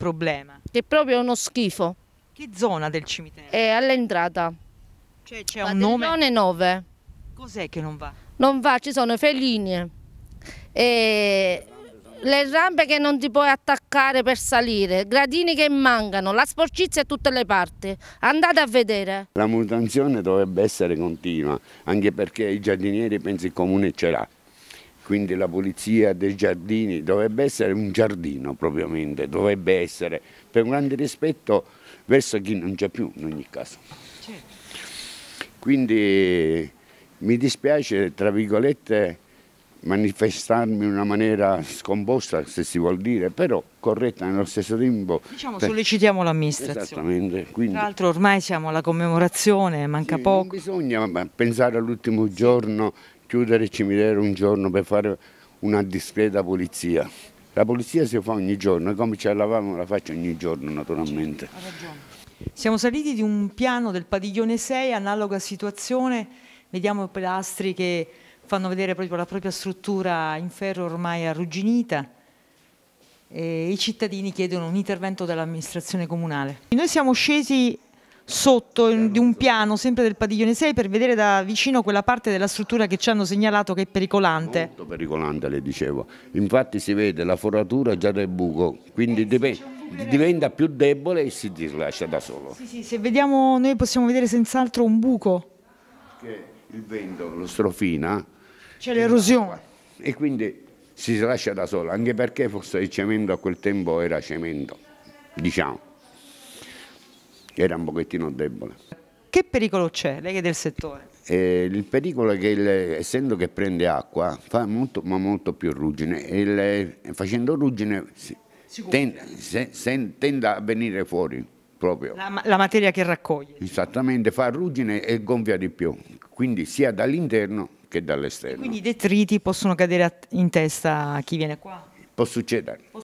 problema? Che è proprio uno schifo. Che zona del cimitero? È all'entrata. Cioè c'è un nome? Zone 9. Cos'è che non va? Non va, ci sono i felini. E le rampe che non ti puoi attaccare per salire, gradini che mancano, la sporcizia a tutte le parti. Andate a vedere. La mutazione dovrebbe essere continua, anche perché i giardinieri pensi il comune ce l'ha quindi la pulizia dei giardini, dovrebbe essere un giardino propriamente, dovrebbe essere per un grande rispetto verso chi non c'è più in ogni caso. Certo. Quindi mi dispiace, tra virgolette, manifestarmi in una maniera scomposta, se si vuol dire, però corretta nello stesso tempo. Diciamo, per... Cioè, sollecitiamo l'amministrazione. Esattamente. Quindi... Tra l'altro ormai siamo alla commemorazione, manca sì, poco. Non bisogna pensare all'ultimo giorno chiudere il cimitero un giorno per fare una discreta pulizia. La pulizia si fa ogni giorno e come ci la lavavamo la faccio ogni giorno naturalmente. Siamo saliti di un piano del padiglione 6, analoga situazione, vediamo i pilastri che fanno vedere proprio la propria struttura in ferro ormai arrugginita. E I cittadini chiedono un intervento dell'amministrazione comunale. Noi siamo scesi sotto di un piano sempre del padiglione 6 per vedere da vicino quella parte della struttura che ci hanno segnalato che è pericolante. Molto pericolante le dicevo, infatti si vede la foratura già dal buco, quindi eh, dipende diventa più debole e si rilascia da solo. Sì, sì, se vediamo noi possiamo vedere senz'altro un buco. Che il vento lo strofina. C'è l'erosione. E quindi si rilascia da solo, anche perché forse il cemento a quel tempo era cemento, diciamo era un pochettino debole. Che pericolo c'è? Lei che è del settore. Eh, il pericolo è che il, essendo che prende acqua fa molto, ma molto più ruggine e il, eh, facendo ruggine tende, se, se, tende a venire fuori proprio. La, la, materia che raccoglie. Esattamente, fa ruggine e gonfia di più, quindi sia dall'interno che dall'esterno. Quindi i detriti possono cadere in testa a chi viene qua? Può succedere.